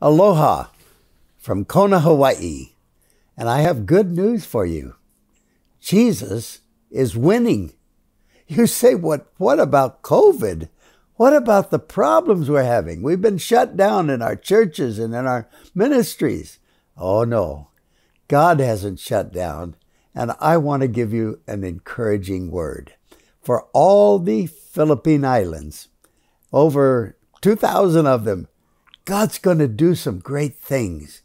Aloha from Kona, Hawaii. And I have good news for you. Jesus is winning. You say, what, what about COVID? What about the problems we're having? We've been shut down in our churches and in our ministries. Oh no, God hasn't shut down. And I want to give you an encouraging word. For all the Philippine Islands, over 2,000 of them God's going to do some great things.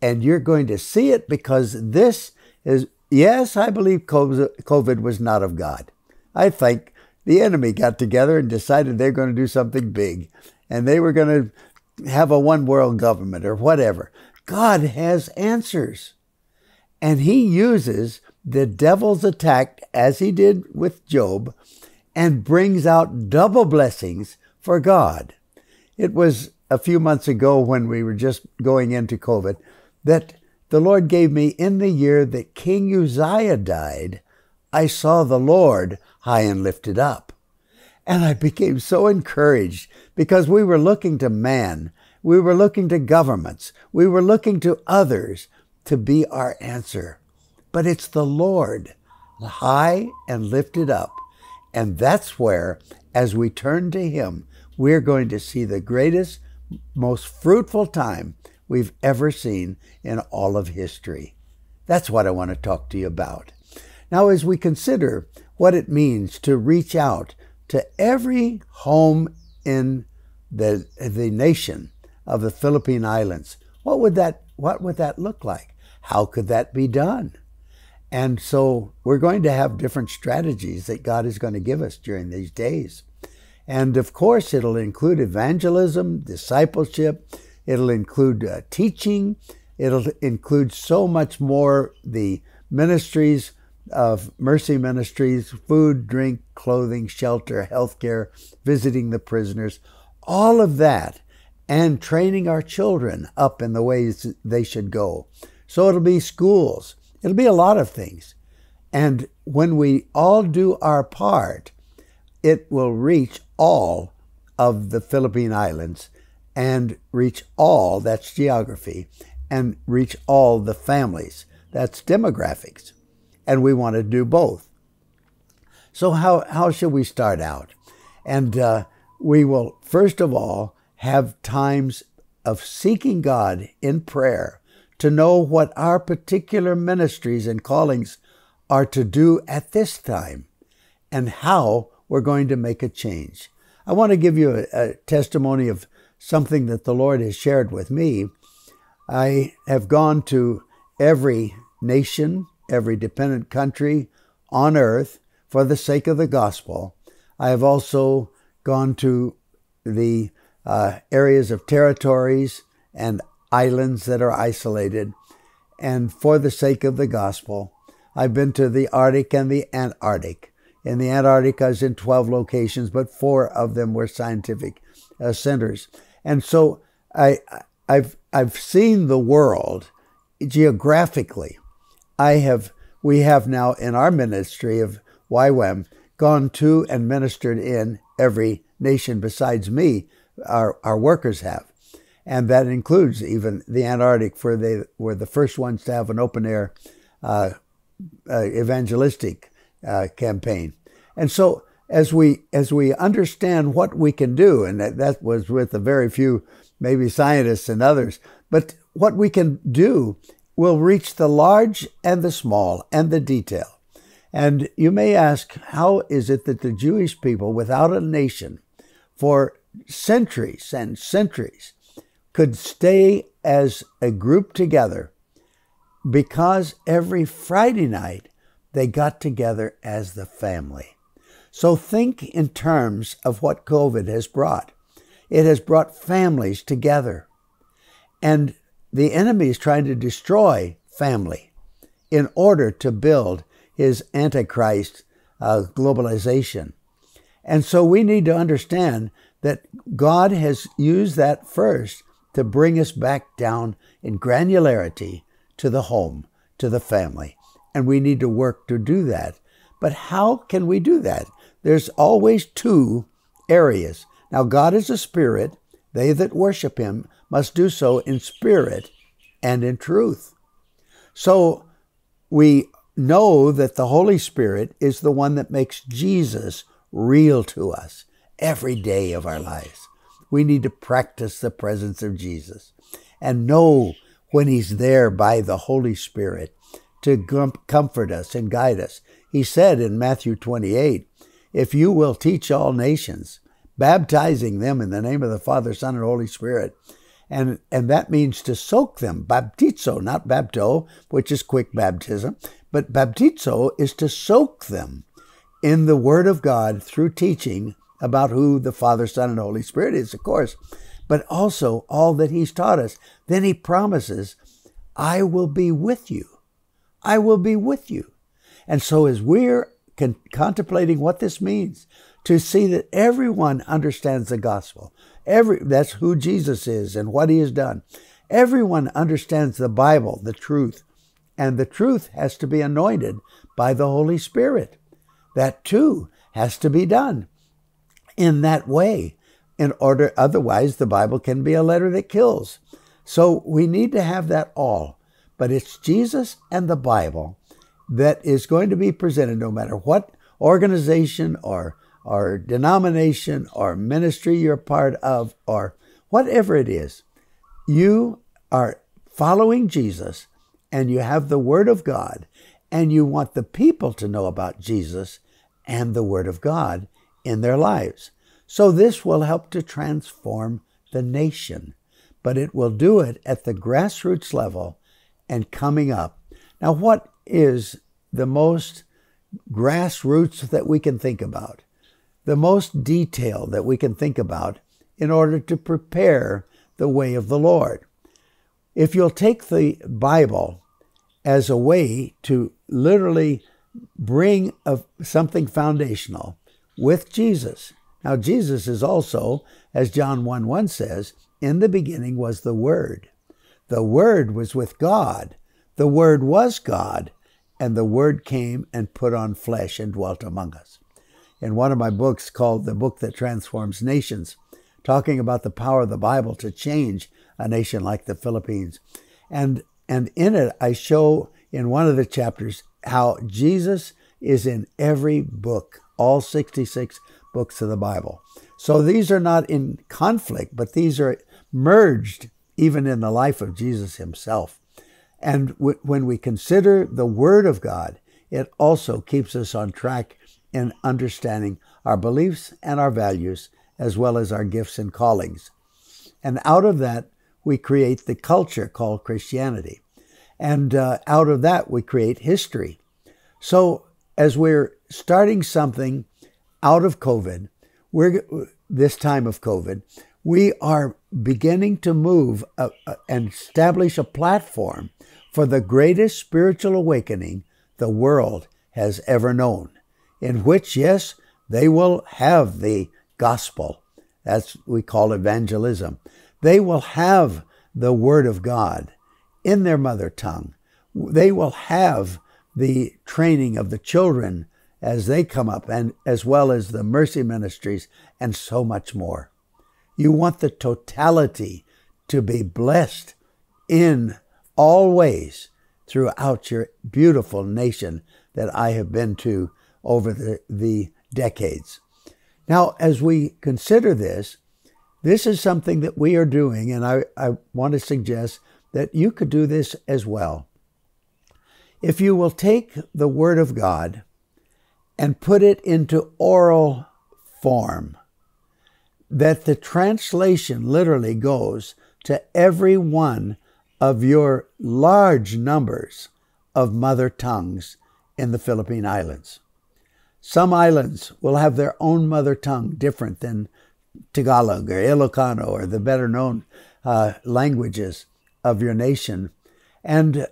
And you're going to see it because this is, yes, I believe COVID was not of God. I think the enemy got together and decided they're going to do something big and they were going to have a one world government or whatever. God has answers. And he uses the devil's attack, as he did with Job, and brings out double blessings for God. It was a few months ago when we were just going into COVID that the Lord gave me in the year that King Uzziah died, I saw the Lord high and lifted up. And I became so encouraged because we were looking to man, we were looking to governments, we were looking to others to be our answer. But it's the Lord high and lifted up. And that's where, as we turn to Him, we're going to see the greatest most fruitful time we've ever seen in all of history. That's what I want to talk to you about. Now, as we consider what it means to reach out to every home in the, the nation of the Philippine Islands, what would that what would that look like? How could that be done? And so we're going to have different strategies that God is going to give us during these days. And of course, it'll include evangelism, discipleship, it'll include uh, teaching, it'll include so much more the ministries of mercy ministries, food, drink, clothing, shelter, healthcare, visiting the prisoners, all of that, and training our children up in the ways they should go. So it'll be schools, it'll be a lot of things. And when we all do our part, it will reach all of the Philippine Islands and reach all, that's geography, and reach all the families, that's demographics. And we want to do both. So, how, how should we start out? And uh, we will, first of all, have times of seeking God in prayer to know what our particular ministries and callings are to do at this time and how we're going to make a change. I want to give you a, a testimony of something that the Lord has shared with me. I have gone to every nation, every dependent country on earth for the sake of the gospel. I have also gone to the uh, areas of territories and islands that are isolated, and for the sake of the gospel. I've been to the Arctic and the Antarctic in the Antarctica is in 12 locations, but four of them were scientific uh, centers. And so I, I've, I've seen the world geographically. I have, we have now in our ministry of YWAM gone to and ministered in every nation besides me, our, our workers have. And that includes even the Antarctic, where they were the first ones to have an open air uh, uh, evangelistic uh, campaign. And so as we as we understand what we can do, and that, that was with a very few maybe scientists and others, but what we can do will reach the large and the small and the detail. And you may ask, how is it that the Jewish people, without a nation, for centuries and centuries, could stay as a group together? Because every Friday night they got together as the family. So think in terms of what COVID has brought. It has brought families together. And the enemy is trying to destroy family in order to build his antichrist uh, globalization. And so we need to understand that God has used that first to bring us back down in granularity to the home, to the family and we need to work to do that. But how can we do that? There's always two areas. Now, God is a spirit. They that worship him must do so in spirit and in truth. So we know that the Holy Spirit is the one that makes Jesus real to us every day of our lives. We need to practice the presence of Jesus and know when he's there by the Holy Spirit to comfort us and guide us. He said in Matthew 28 If you will teach all nations, baptizing them in the name of the Father, Son, and Holy Spirit, and, and that means to soak them, baptizo, not bapto, which is quick baptism, but baptizo is to soak them in the Word of God through teaching about who the Father, Son, and Holy Spirit is, of course, but also all that He's taught us. Then He promises, I will be with you I will be with you. And so as we're con- contemplating what this means, to see that everyone understands the gospel, every that's who Jesus is and what he has done. Everyone understands the Bible, the truth, and the truth has to be anointed by the Holy Spirit. That too has to be done in that way in order otherwise the Bible can be a letter that kills. So we need to have that all but it's Jesus and the Bible that is going to be presented no matter what organization or or denomination or ministry you're part of or whatever it is. You are following Jesus and you have the word of God and you want the people to know about Jesus and the word of God in their lives. So this will help to transform the nation, but it will do it at the grassroots level and coming up. Now, what is the most grassroots that we can think about? The most detail that we can think about in order to prepare the way of the Lord. If you'll take the Bible as a way to literally bring a, something foundational with Jesus. Now, Jesus is also, as John 1 1 says, in the beginning was the Word. The Word was with God. The Word was God. And the Word came and put on flesh and dwelt among us. In one of my books called The Book That Transforms Nations, talking about the power of the Bible to change a nation like the Philippines. And, and in it, I show in one of the chapters how Jesus is in every book, all 66 books of the Bible. So these are not in conflict, but these are merged even in the life of Jesus himself. And w- when we consider the Word of God, it also keeps us on track in understanding our beliefs and our values, as well as our gifts and callings. And out of that, we create the culture called Christianity. And uh, out of that, we create history. So, as we're starting something out of COVID, we're, this time of COVID, we are beginning to move uh, uh, and establish a platform for the greatest spiritual awakening the world has ever known, in which, yes, they will have the gospel. That's we call evangelism. They will have the word of God in their mother tongue. They will have the training of the children as they come up and as well as the mercy ministries and so much more. You want the totality to be blessed in all ways throughout your beautiful nation that I have been to over the, the decades. Now, as we consider this, this is something that we are doing, and I, I want to suggest that you could do this as well. If you will take the Word of God and put it into oral form, that the translation literally goes to every one of your large numbers of mother tongues in the Philippine Islands. Some islands will have their own mother tongue different than Tagalog or Ilocano or the better known uh, languages of your nation. And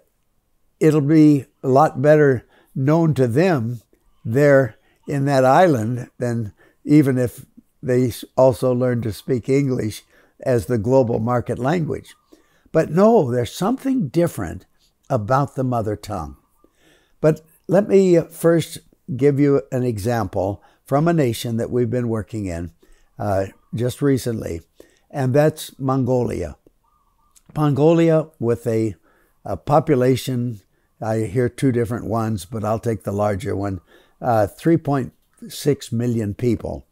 it'll be a lot better known to them there in that island than even if they also learned to speak English as the global market language. But no, there's something different about the mother tongue. But let me uh, first give you an example from a nation that we've been working in uh, just recently, and that's Mongolia. Mongolia, with a, a, population, I hear two different ones, but I'll take the larger one uh, 3.6 million people.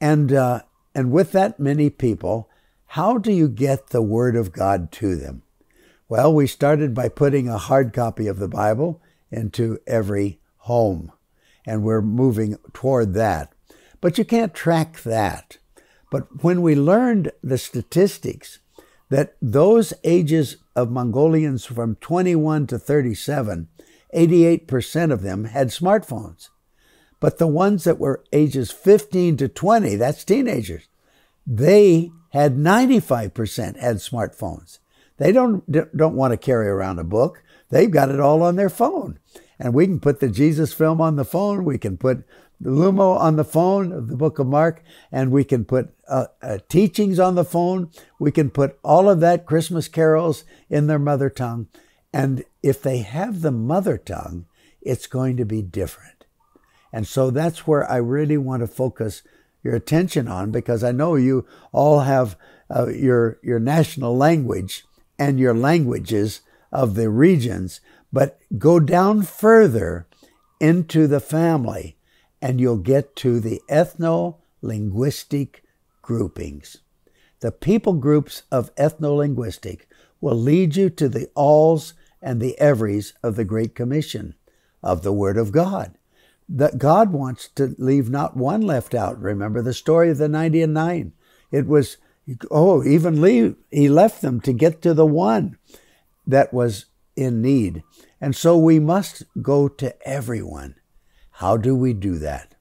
And, uh, and with that many people, how do you get the Word of God to them? Well, we started by putting a hard copy of the Bible into every home, and we're moving toward that. But you can't track that. But when we learned the statistics that those ages of Mongolians from 21 to 37, 88% of them had smartphones. But the ones that were ages 15 to 20, that's teenagers, they had 95% had smartphones. They don't, don't want to carry around a book. They've got it all on their phone. And we can put the Jesus film on the phone. We can put Lumo on the phone of the book of Mark, and we can put uh, uh, teachings on the phone. We can put all of that Christmas carols in their mother tongue. And if they have the mother tongue, it's going to be different. And so that's where I really want to focus your attention on because I know you all have uh, your your national language and your languages of the regions, but go down further into the family and you'll get to the ethno-linguistic groupings. The people groups of ethno-linguistic will lead you to the alls and the everys of the Great Commission of the Word of God that God wants to leave not one left out. Remember the story of the 90 and 9. It was, oh, even leave. He left them to get to the one that was in need. And so we must go to everyone. How do we do that?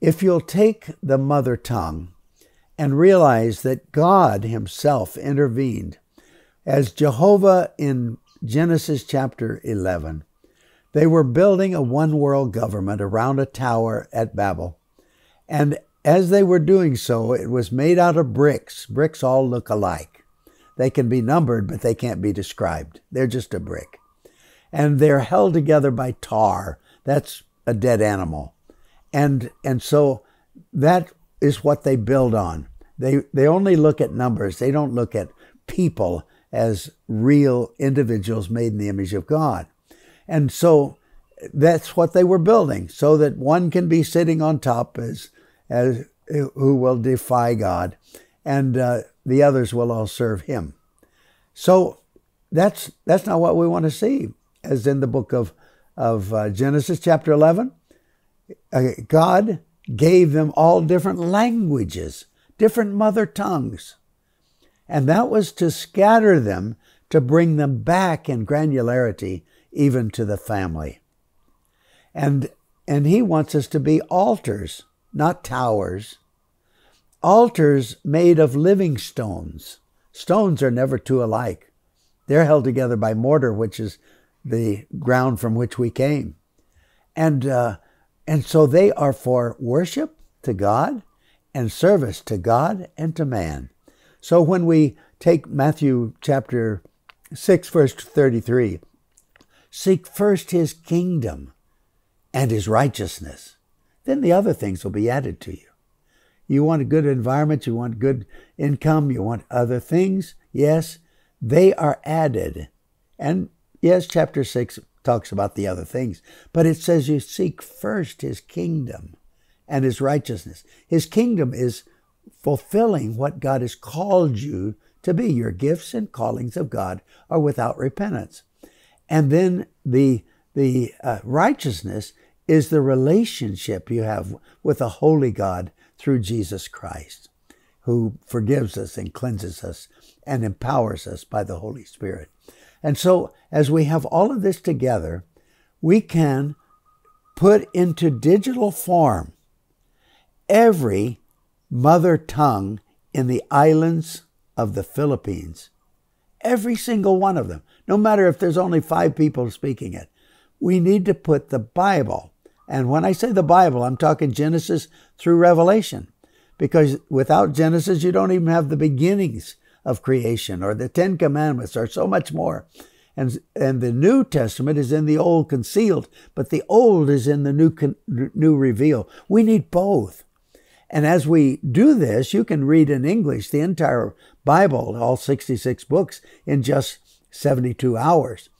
If you'll take the mother tongue and realize that God Himself intervened, as Jehovah in Genesis chapter 11, they were building a one world government around a tower at Babel. And as they were doing so, it was made out of bricks. Bricks all look alike. They can be numbered, but they can't be described. They're just a brick. And they're held together by tar. That's a dead animal. And, and so that is what they build on. They, they only look at numbers, they don't look at people as real individuals made in the image of God. And so that's what they were building, so that one can be sitting on top as, as who will defy God, and uh, the others will all serve him. So that's that's not what we want to see, as in the book of of uh, Genesis chapter eleven. Uh, God gave them all different languages, different mother tongues, and that was to scatter them to bring them back in granularity even to the family. And, and he wants us to be altars, not towers. Altars made of living stones. Stones are never two alike. They're held together by mortar, which is the ground from which we came. And, uh, and so they are for worship to God and service to God and to man. So when we take Matthew chapter 6, verse 33, Seek first his kingdom and his righteousness. Then the other things will be added to you. You want a good environment, you want good income, you want other things. Yes, they are added. And yes, chapter 6 talks about the other things, but it says you seek first his kingdom and his righteousness. His kingdom is fulfilling what God has called you to be. Your gifts and callings of God are without repentance. And then the, the uh, righteousness is the relationship you have with a holy God through Jesus Christ, who forgives us and cleanses us and empowers us by the Holy Spirit. And so, as we have all of this together, we can put into digital form every mother tongue in the islands of the Philippines Every single one of them, no matter if there's only five people speaking it. We need to put the Bible, and when I say the Bible, I'm talking Genesis through Revelation, because without Genesis, you don't even have the beginnings of creation or the Ten Commandments or so much more. And, and the New Testament is in the Old concealed, but the Old is in the New, new revealed. We need both. And as we do this, you can read in English the entire Bible, all 66 books, in just 72 hours.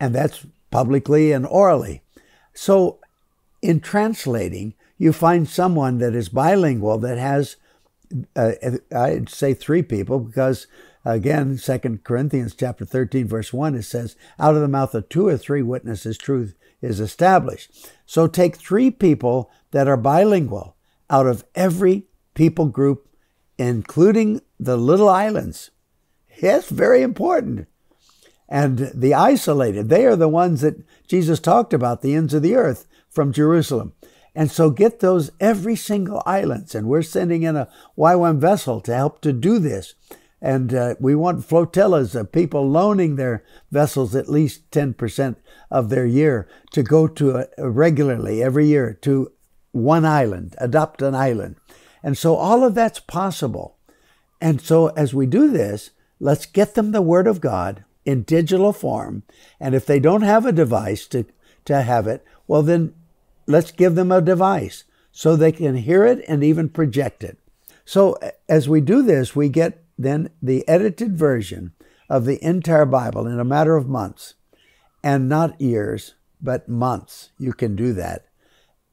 And that's publicly and orally. So, in translating, you find someone that is bilingual that has, uh, uh I'd say three people, because again, Second Corinthians chapter 13, verse 1, it says, out of the mouth of two or three witnesses, truth is established. So take three people that are bilingual out of every people group, including the little islands. Yes, very important. And the isolated, they are the ones that Jesus talked about, the ends of the earth from Jerusalem. And so get those every single islands. And we're sending in a YWAM vessel to help to do this. And uh, we want flotillas of uh, people loaning their vessels at least 10% of their year to go to a, uh, regularly every year to one island, adopt an island. And so all of that's possible. And so as we do this, let's get them the Word of God in digital form. And if they don't have a device to, to have it, well, then let's give them a device so they can hear it and even project it. So as we do this, we get then the edited version of the entire Bible in a matter of months and not years, but months. You can do that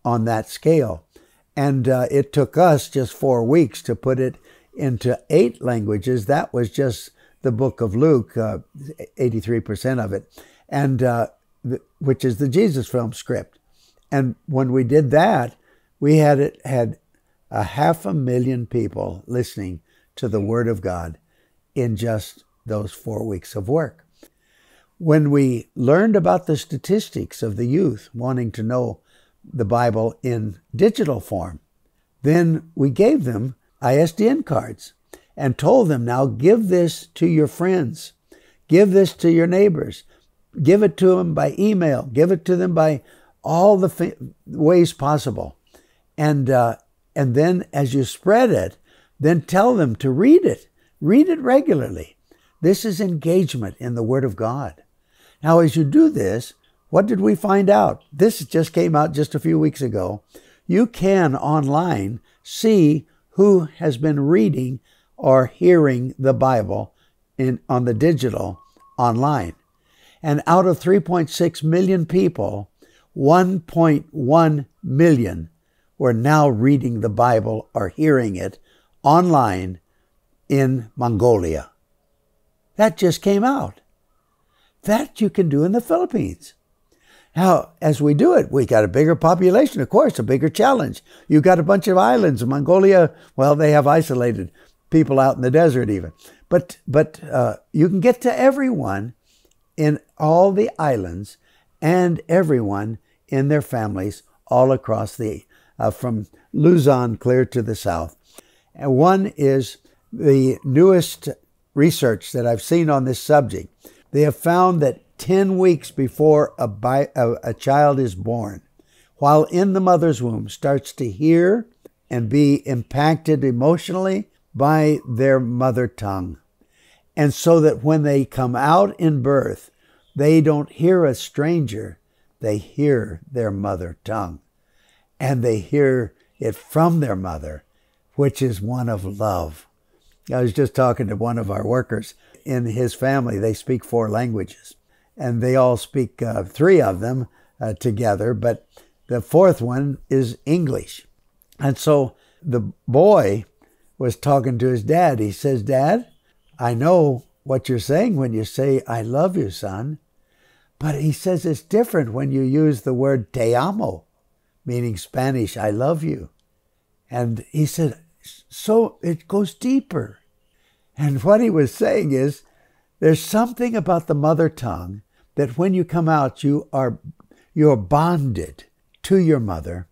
on that scale. And uh, it took us just four weeks to put it into eight languages. That was just the book of Luke, uh, 83% of it, and uh, the, which is the Jesus film script. And when we did that, we had it had a half a million people listening to the Word of God in just those four weeks of work. When we learned about the statistics of the youth wanting to know the Bible in digital form. Then we gave them ISDN cards and told them, now give this to your friends, give this to your neighbors, give it to them by email, give it to them by all the ways possible. And, uh, and then as you spread it, then tell them to read it, read it regularly. This is engagement in the Word of God. Now, as you do this, what did we find out? This just came out just a few weeks ago. You can online see who has been reading or hearing the Bible in, on the digital online. And out of 3.6 million people, 1.1 million were now reading the Bible or hearing it online in Mongolia. That just came out. That you can do in the Philippines. Now, as we do it, we got a bigger population, of course, a bigger challenge. You've got a bunch of islands. Mongolia, well, they have isolated people out in the desert, even. But, but uh, you can get to everyone in all the islands and everyone in their families all across the, uh, from Luzon clear to the south. And one is the newest research that I've seen on this subject. They have found that 10 weeks before a, bi- a, a child is born, while in the mother's womb, starts to hear and be impacted emotionally by their mother tongue. And so that when they come out in birth, they don't hear a stranger, they hear their mother tongue. And they hear it from their mother, which is one of love. I was just talking to one of our workers in his family, they speak four languages and they all speak uh, three of them uh, together, but the fourth one is English. And so the boy was talking to his dad. He says, Dad, I know what you're saying when you say, I love you, son. But he says it's different when you use the word te amo, meaning Spanish, I love you. And he said, so it goes deeper. And what he was saying is, there's something about the mother tongue that when you come out, you are you're bonded to your mother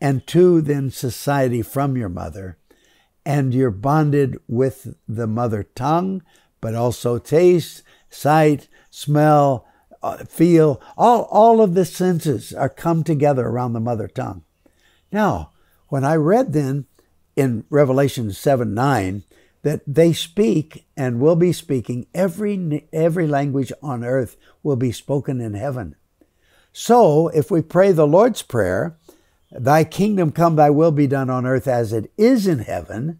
and to then society from your mother, and you're bonded with the mother tongue, but also taste, sight, smell, uh, feel. All, all of the senses are come together around the mother tongue. Now, when I read then in Revelation 7 9, that they speak and will be speaking every every language on earth will be spoken in heaven so if we pray the lord's prayer thy kingdom come thy will be done on earth as it is in heaven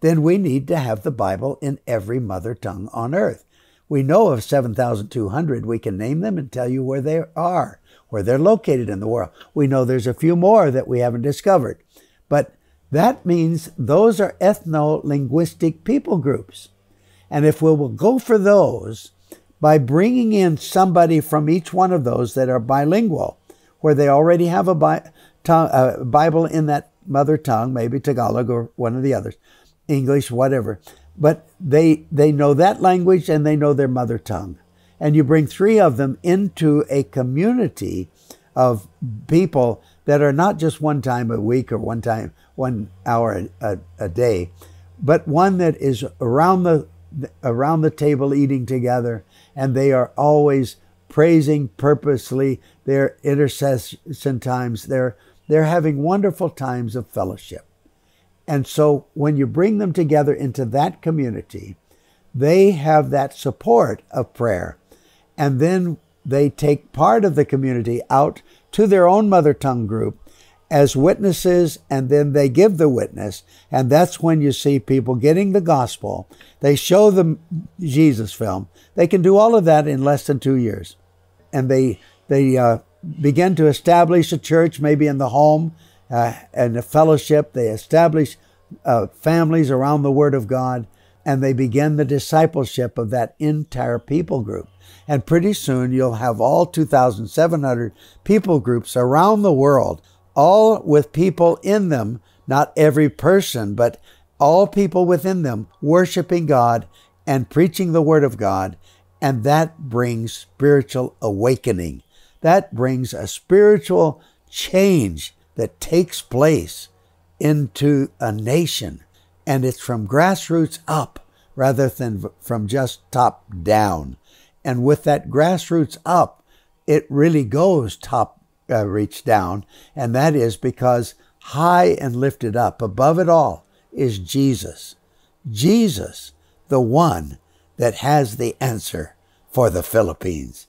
then we need to have the bible in every mother tongue on earth we know of 7200 we can name them and tell you where they are where they're located in the world we know there's a few more that we haven't discovered but that means those are ethno linguistic people groups. And if we will go for those by bringing in somebody from each one of those that are bilingual, where they already have a, bi tongue, Bible in that mother tongue, maybe Tagalog or one of the others, English, whatever, but they, they know that language and they know their mother tongue. And you bring three of them into a community of people that are not just one time a week or one time, one hour a, a day, but one that is around the around the table eating together, and they are always praising purposely their intercession times. They're they're having wonderful times of fellowship. And so when you bring them together into that community, they have that support of prayer. And then they take part of the community out to their own mother tongue group as witnesses, and then they give the witness. And that's when you see people getting the gospel. They show the Jesus film. They can do all of that in less than two years. And they, they uh, begin to establish a church, maybe in the home uh, and a fellowship. They establish uh, families around the Word of God, and they begin the discipleship of that entire people group. And pretty soon you'll have all 2,700 people groups around the world, all with people in them, not every person, but all people within them worshiping God and preaching the Word of God. And that brings spiritual awakening. That brings a spiritual change that takes place into a nation. And it's from grassroots up rather than from just top down. And with that grassroots up, it really goes top uh, reach down. And that is because high and lifted up, above it all, is Jesus. Jesus, the one that has the answer for the Philippines.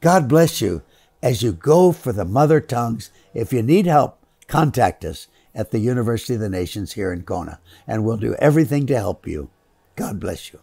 God bless you as you go for the mother tongues. If you need help, contact us at the University of the Nations here in Kona, and we'll do everything to help you. God bless you.